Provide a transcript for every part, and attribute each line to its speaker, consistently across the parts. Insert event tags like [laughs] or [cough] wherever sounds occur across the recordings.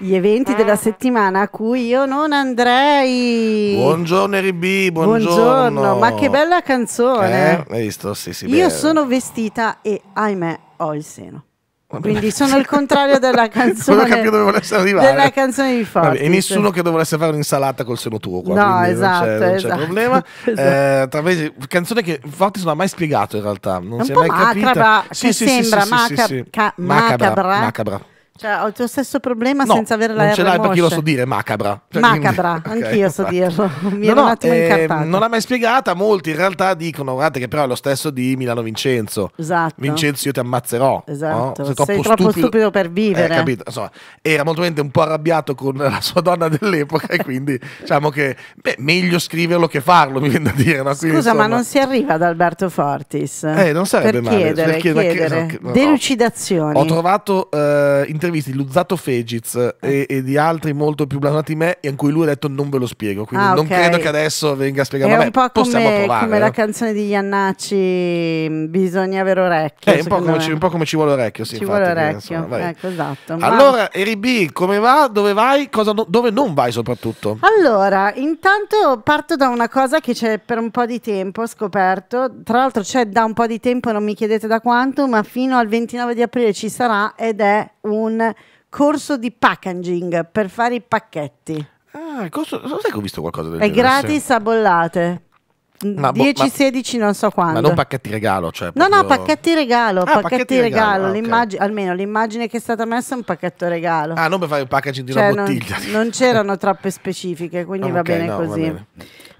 Speaker 1: Gli eventi della settimana a cui io non andrei. Buongiorno Eribi, buongiorno. buongiorno. Ma che bella canzone. Eh,
Speaker 2: hai visto? Sì, sì, io bene. sono
Speaker 1: vestita e ahimè ho il seno. Quindi sono il contrario della [laughs] canzone.
Speaker 2: della
Speaker 1: canzone di Fortis. e nessuno che
Speaker 2: dovesse fare un'insalata col seno tuo. Qua, no, esatto. Non c'è, non esatto. problema. [laughs] Eh, esatto. Eh, tra canzone che Fortis non ha mai spiegato in realtà. Non si è mai capita. Macabra, sì, sì, sembra sì, macabra. macabra. macabra.
Speaker 1: Cioè, ho il tuo stesso problema no, senza avere la non R. ce l'hai perché io lo so
Speaker 2: dire, macabra. Cioè, macabra, quindi... [laughs] okay. anch'io so
Speaker 1: dirlo. Mi no, ero no, un attimo eh, Non
Speaker 2: l'ha mai spiegata, molti in realtà dicono, guardate che però è lo stesso di Milano Vincenzo. Esatto. Vincenzo io ti ammazzerò. Esatto. No? Sei, troppo, Sei troppo stupido. stupido,
Speaker 1: per vivere. Eh, capito?
Speaker 2: Insomma, era molto un po' arrabbiato con [laughs] la sua donna dell'epoca e quindi [laughs] diciamo che, beh, meglio scriverlo che farlo, mi viene da dire. No? Quindi, Scusa, insomma... ma non si
Speaker 1: arriva ad Alberto Fortis? Eh, non sarebbe per male. Chiedere, per chiedere, chiedere. No, Delucidazioni. Ho
Speaker 2: trovato... Eh, interessante intervisti di Luzzato Fegiz e, eh. e, di altri molto più blasonati di me, in cui lui ha detto non ve lo spiego. Quindi ah, okay. non credo che adesso venga spiegato. È Vabbè, un po' come, come la
Speaker 1: canzone di Iannacci, mm, bisogna avere orecchio. È eh, un, un, po
Speaker 2: come ci vuole orecchio. Sì, ci infatti, vuole orecchio. Insomma, ecco,
Speaker 1: esatto. Allora,
Speaker 2: Eribi, come va? Dove vai? No, dove non vai soprattutto?
Speaker 1: Allora, intanto parto da una cosa che c'è per un po' di tempo scoperto. Tra l'altro c'è da un po' di tempo, non mi chiedete da quanto, ma fino al 29 di aprile ci sarà ed è un corso di packaging per fare i pacchetti. Ah, costo, sai
Speaker 2: che ho visto qualcosa del È genere? gratis
Speaker 1: a bollate. 10-16 non so quando. Ma non
Speaker 2: pacchetti regalo, cioè No, no, pacchetti
Speaker 1: regalo, ah, pacchetti, pacchetti regalo, regalo. Ah, okay. almeno l'immagine che è stata messa è un pacchetto regalo. Ah, non per
Speaker 2: fare il packaging di cioè, una bottiglia.
Speaker 1: Non, [laughs] non c'erano troppe specifiche, quindi ah, okay, va bene no, così. Va bene.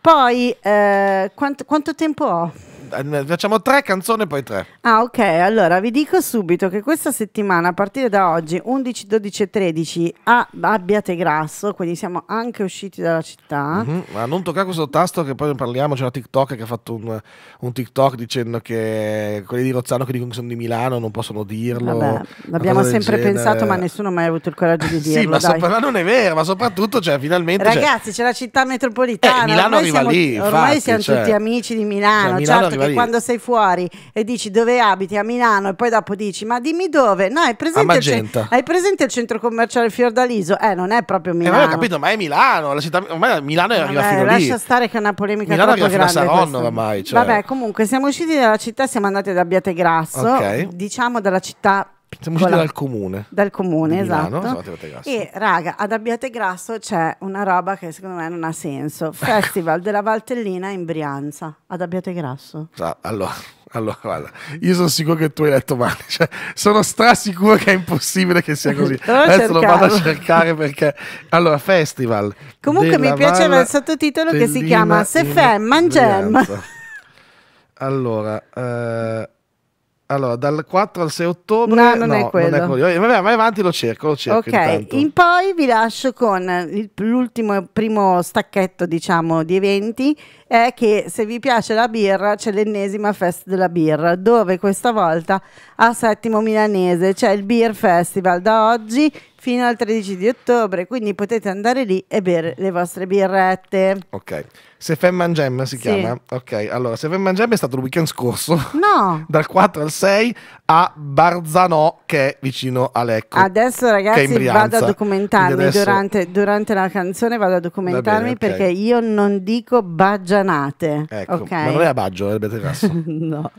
Speaker 1: Poi, eh, quanto, quanto tempo ho?
Speaker 2: Eh, facciamo tre canzoni e poi tre.
Speaker 1: Ah, ok. Allora vi dico subito che questa settimana, a partire da oggi, 11, 12 e 13 a Abbiate Grasso, quindi siamo anche usciti dalla città. Mm
Speaker 2: -hmm. Ma non toccare questo tasto che poi ne parliamo. C'è una TikTok che ha fatto un, un, TikTok dicendo che quelli di Rozzano che dicono che sono di Milano non possono dirlo. Vabbè, l'abbiamo sempre pensato, ma nessuno
Speaker 1: mai ha avuto il coraggio
Speaker 2: di dirlo. [laughs] sì, ma, dai. ma non è vero, ma soprattutto, cioè, finalmente. Cioè Ragazzi,
Speaker 1: c'è la città metropolitana. Eh, Milano ormai arriva siamo, lì. Ormai infatti, siamo cioè, tutti amici di Milano. Cioè, Milano certo che lì. quando sei fuori e dici dove abiti a Milano e poi dopo dici ma dimmi dove, no hai presente, il, hai presente il, centro commerciale Fiordaliso? Eh non è proprio Milano. Eh, ma ho capito
Speaker 2: ma è Milano, la città, ormai Milano è arrivata fino lascia lì. lascia
Speaker 1: stare che è una polemica Milano troppo grande. Milano Saronno ormai. Cioè. Vabbè comunque siamo usciti dalla città, siamo andati ad Abbiategrasso, okay. diciamo dalla città
Speaker 2: siamo usciti dal comune. Dal comune,
Speaker 1: Milano, esatto. E raga, ad Abbiategrasso c'è una roba che secondo me non ha senso. Ecco. Festival ecco. della Valtellina in Brianza, ad Abbiategrasso.
Speaker 2: Allora, [laughs] allora, guarda, io sono sicuro che tu hai letto male, cioè, sono strasicuro che è impossibile che sia così. [laughs] lo Adesso cercavo. lo vado a cercare perché... Allora, festival. Comunque mi piaceva il sottotitolo che si chiama Se fè,
Speaker 1: mangem.
Speaker 2: Allora, eh... Allora, dal 4 al 6 ottobre. No, non, no, è, quello. non è quello. Vabbè, vai avanti, lo cerco, lo cerco. Ok, in,
Speaker 1: in poi vi lascio con l'ultimo primo stacchetto, diciamo, di eventi. È che se vi piace la birra, c'è l'ennesima fest della birra, dove questa volta a Settimo Milanese c'è il Beer Festival da oggi fino al 13 di ottobre. Quindi potete andare lì e bere le vostre birrette.
Speaker 2: Ok. Se Femman Jam si chiama? Ok, allora Se Femman Jam è stato il weekend scorso. No. [laughs] dal 4 al 6 a Barzanò, che è vicino a Lecco. Adesso ragazzi vado a documentarmi adesso... durante,
Speaker 1: durante, la canzone, vado a documentarmi bene, okay. perché io non dico baggianate. Ecco, okay? ma non è a Baggio, è a Betegrasso. [laughs] no,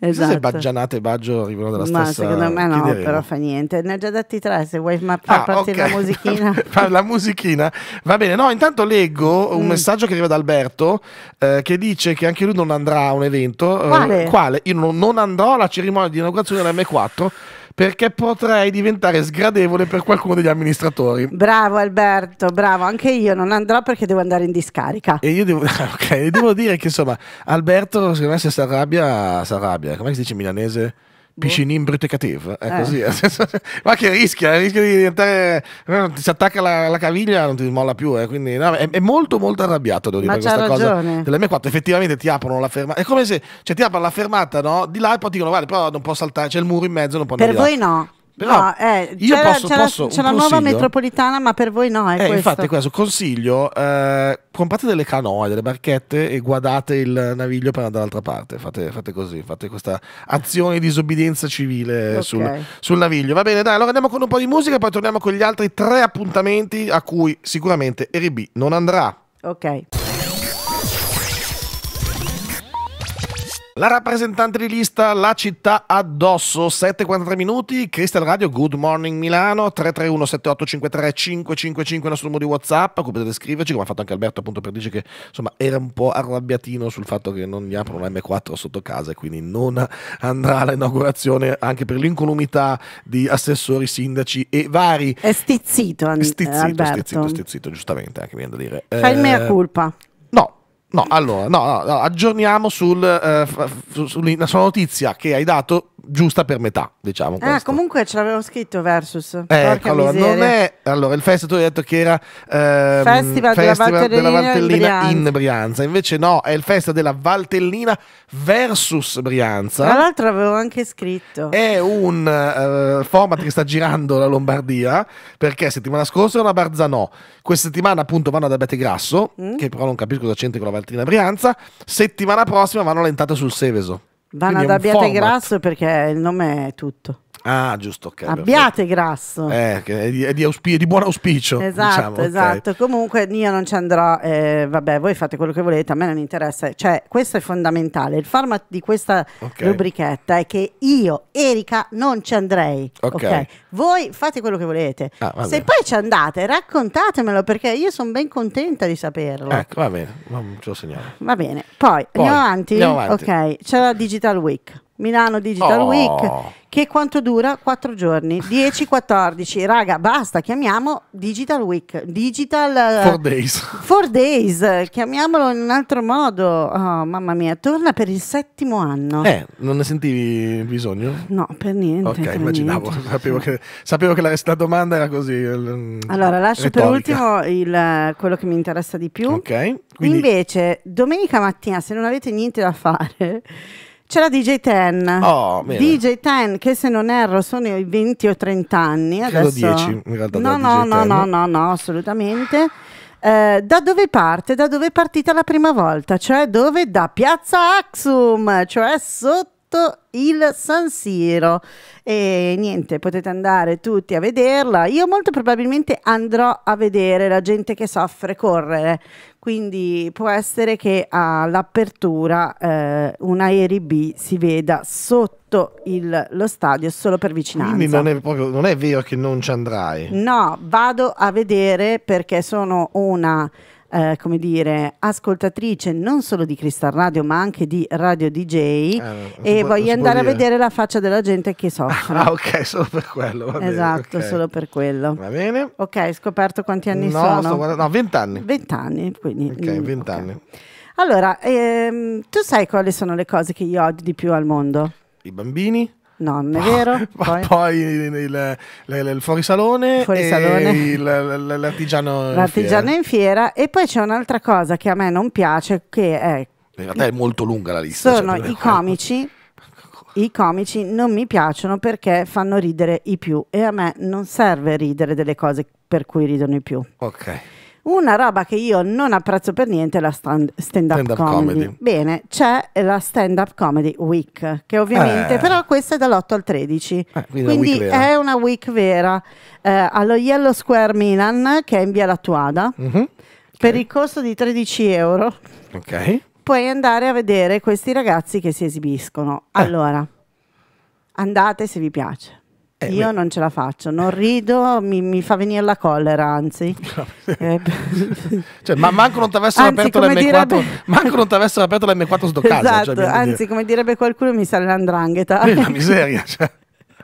Speaker 1: esatto. Se baggianate
Speaker 2: e Baggio arrivano dalla ma stessa... No, secondo me no, chiederemo. però
Speaker 1: fa niente. Ne ho già dati tre, se vuoi ma ah, partire okay. la musichina.
Speaker 2: [laughs] la musichina? Va bene, no, intanto leggo un mm. messaggio che arriva da Alberto Roberto eh, che dice che anche lui non andrà a un evento. Eh, quale? Eh, quale? Io non, non andrò alla cerimonia di inaugurazione dell'M4 perché potrei diventare sgradevole per qualcuno degli amministratori.
Speaker 1: Bravo Alberto, bravo, anche io non andrò perché devo andare in
Speaker 2: discarica. E io devo, [laughs] okay, devo dire che insomma Alberto secondo me se si arrabbia, si arrabbia, Com'è che si dice milanese? Boh. Piscinin brutecative, è eh. così. [laughs] Ma che rischia, rischia di diventare... Ti si attacca la, la caviglia non ti molla più, eh. quindi no, è, è, molto molto arrabbiato, devo dire, questa ragione. cosa dell'M4. Effettivamente ti aprono la fermata, è come se, cioè ti aprono la fermata, no? Di là e poi ti dicono, guarda, però non può saltare, c'è il muro in mezzo, non può andare Per voi no. Però no,
Speaker 1: eh, io posso, c'è, posso c'è la nuova metropolitana, ma per voi no. È eh, questo. Infatti,
Speaker 2: questo consiglio: eh, comprate delle canoe, delle barchette e guardate il naviglio per andare dall'altra parte. Fate, fate, così, fate questa azione di disobbedienza civile okay. sul, sul, naviglio. Va bene, dai, allora andiamo con un po' di musica e poi torniamo con gli altri tre appuntamenti a cui sicuramente Eri B non andrà. Ok. La rappresentante di lista, la città addosso, 7.43 minuti, Crystal Radio, Good Morning Milano, 331-7853-555 il nostro numero di Whatsapp, potete scriverci, come ha fatto anche Alberto appunto per dire che insomma era un po' arrabbiatino sul fatto che non gli aprono la M4 sotto casa e quindi non andrà all'inaugurazione anche per l'incolumità di assessori, sindaci e vari. È stizzito, An- stizzito, Alberto. stizzito, stizzito, giustamente anche viene da dire. Fai eh, mea colpa. No, allora, no, no, aggiorniamo sul, eh, sulla notizia che hai dato giusta per metà, diciamo. Ah,
Speaker 1: comunque ce l'avevo scritto Versus. Eh, ecco, allora, non è...
Speaker 2: Allora, il fest tu hai detto che era ehm, Festival, Festival della, della Valtellina, in Brianza. in, Brianza. Invece no, è il festival della Valtellina versus Brianza. Tra l'altro
Speaker 1: l'avevo anche scritto.
Speaker 2: È un eh, format che sta girando la Lombardia, perché settimana scorsa era una Barzanò. Questa settimana appunto vanno ad Abetegrasso, mm. che però non capisco cosa c'entra con la Valtellina Brianza. Settimana prossima vanno all'entata sul Seveso. Vanno ad Abbiate Grasso
Speaker 1: perché il nome è tutto.
Speaker 2: Ah, giusto, ok. Abbiate perfetto. grasso. Eh, è, di, è di, auspi- di, buon auspicio. Esatto, diciamo, esatto.
Speaker 1: Okay. Comunque io non ci andrò, eh, vabbè, voi fate quello che volete, a me non interessa. Cioè, questo è fondamentale. Il format di questa okay. rubrichetta è che io, Erika, non ci andrei. Ok. okay? Voi fate quello che
Speaker 2: volete. Ah, Se poi
Speaker 1: ci andate, raccontatemelo perché io sono ben contenta di saperlo. Ecco,
Speaker 2: va bene, ce lo segnalo.
Speaker 1: Va bene. Poi, poi andiamo avanti. Andiamo avanti. Ok, c'è la Digital Week. Milano Digital oh. Week, che quanto dura? 4 giorni, 10-14. Raga, basta, chiamiamo Digital Week, Digital 4 eh,
Speaker 2: Days.
Speaker 1: Days, chiamiamolo in un altro modo. Oh, mamma mia, torna per il settimo anno. Eh,
Speaker 2: non ne sentivi bisogno?
Speaker 1: No, per niente. Ok, per immaginavo, niente.
Speaker 2: sapevo che, sapevo che la, la, domanda era così. Eh, mm, allora, lascio retorica. per ultimo
Speaker 1: il, eh, quello che mi interessa di più.
Speaker 2: Ok. Quindi...
Speaker 1: Invece, domenica mattina, se non avete niente da fare c'era DJ Ten. Oh, DJ Ten, che se non erro sono i 20 o 30 anni. Adesso... Credo 10 in realtà. No, no, no, no, no, no, assolutamente. Eh, da dove parte? Da dove è partita la prima volta? Cioè dove? Da Piazza Axum, cioè sotto sotto il San Siro e niente potete andare tutti a vederla io molto probabilmente andrò a vedere la gente che soffre correre quindi può essere che all'apertura eh, un aerib si veda sotto il, lo stadio solo per vicinanza quindi non è,
Speaker 2: proprio, non è vero che non ci andrai
Speaker 1: no vado a vedere perché sono una eh, come dire, ascoltatrice non solo di Crystal Radio ma anche di Radio DJ eh,
Speaker 2: e può, voglio andare a vedere
Speaker 1: la faccia della gente che [laughs] soffre. Ah, ok,
Speaker 2: solo per quello. Bene, esatto, okay. solo
Speaker 1: per quello. Va bene. Ok, hai scoperto quanti anni no, sono? no, 20 anni. 20 anni, quindi. Ok, 20 mm, okay. anni. Allora, ehm, tu sai quali sono le cose che io odio di più al mondo?
Speaker 2: I bambini non è poi, vero. [laughs] Poi, poi il, il, il, il, fuorisalone, fuorisalone. e l'artigiano, l'artigiano in,
Speaker 1: fiera. in fiera. E poi c'è un'altra cosa che a me non piace, che è...
Speaker 2: In realtà è molto lunga la lista. Sono cioè, i
Speaker 1: comici i comici non mi piacciono perché fanno ridere i più e a me non serve ridere delle cose per cui ridono i più. Ok. Una roba che io non apprezzo per niente è la stand, stand up, stand -up comedy. comedy. Bene, c'è la stand up comedy week, che ovviamente eh. però questa è dall'8 al 13. Eh, quindi, quindi una è una week vera eh, allo Yellow Square Milan, che è in via Lattuada. Mm -hmm. Per il costo di 13 euro okay. puoi andare a vedere questi ragazzi che si esibiscono. Eh. Allora, andate se vi piace eh, Io beh. non ce la faccio, non rido, mi, mi fa venire la collera, anzi. [laughs] Eh,
Speaker 2: [laughs] cioè, ma manco non ti avessero aperto l'M4, direbbe... [laughs] manco non aperto l'M4 sdoccato. Cioè, esatto, cioè, anzi, dire.
Speaker 1: come direbbe qualcuno, mi sale l'andrangheta. Eh, la miseria, cioè.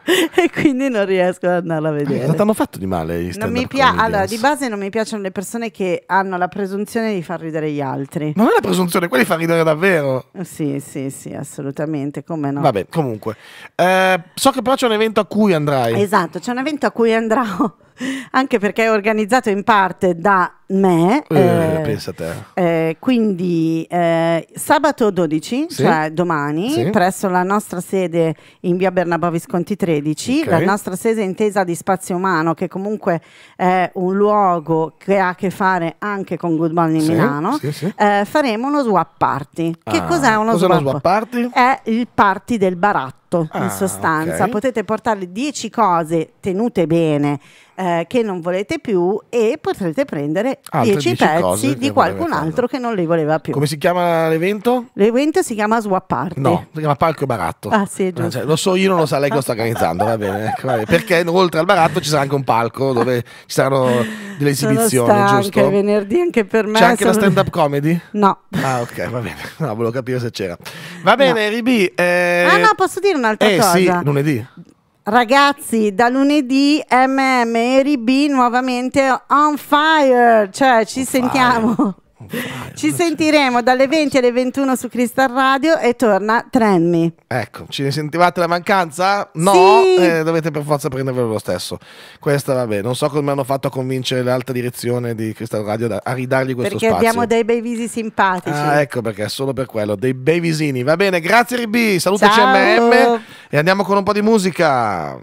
Speaker 1: [laughs] e quindi non riesco ad andarla a vedere. Cosa hanno fatto di male gli non mi pia- Allora, di base non mi piacciono le persone che hanno la presunzione di far ridere gli altri. Ma non è la presunzione, quelli fa ridere davvero. Sì, sì, sì, assolutamente, come no?
Speaker 2: Vabbè, comunque. Eh, so che però c'è un evento a cui andrai.
Speaker 1: Esatto, c'è un evento a cui andrò, [laughs] anche perché è organizzato in parte da me. Eh, eh, eh, quindi eh, sabato 12, sì? cioè domani, sì? presso la nostra sede in via Bernabò Visconti 13, okay. la nostra sede intesa di spazio umano, che comunque è un luogo che ha a che fare anche con Good Morning sì? Milano, eh, faremo uno swap party. Ah, che cos'è uno cos'è swap? swap party? È il party del baratto. Ah, in sostanza. Okay. Potete portare 10 cose tenute bene eh, che non volete più e potrete prendere altre 10 pezzi di qualcun altro che non li voleva più. Come si
Speaker 2: chiama l'evento?
Speaker 1: L'evento si chiama Swap Party. No,
Speaker 2: si chiama Palco e Baratto. Ah, sì, eh, giusto. Cioè, lo so io, non lo so, lei che lo sta organizzando, ecco, va bene. Perché oltre al baratto ci sarà anche un palco dove ci saranno delle esibizioni, sono giusto? Anche
Speaker 1: venerdì anche per me. C'è anche sono... la stand-up
Speaker 2: comedy? No. Ah, ok, va bene. No, volevo capire se c'era. Va bene, no. Ribi. Eh... Ah, no,
Speaker 1: posso dire un'altra eh, cosa? Sì, lunedì. Ragazzi, da lunedì MM Eri B nuovamente on fire, cioè ci on sentiamo. Fire. Ci sentiremo dalle 20 alle 21 su Crystal Radio e torna Trenmi.
Speaker 2: Ecco, ci ne sentivate la mancanza? No, sì. eh, dovete per forza prendervelo lo stesso. Questa vabbè, non so come hanno fatto a convincere l'alta direzione di Crystal Radio a ridargli questo perché spazio. Perché abbiamo
Speaker 1: dei bei visi simpatici. Ah,
Speaker 2: ecco perché è solo per quello, dei bei visini. Va bene, grazie Ribi, saluta Ciao. CMM e andiamo con un po' di musica.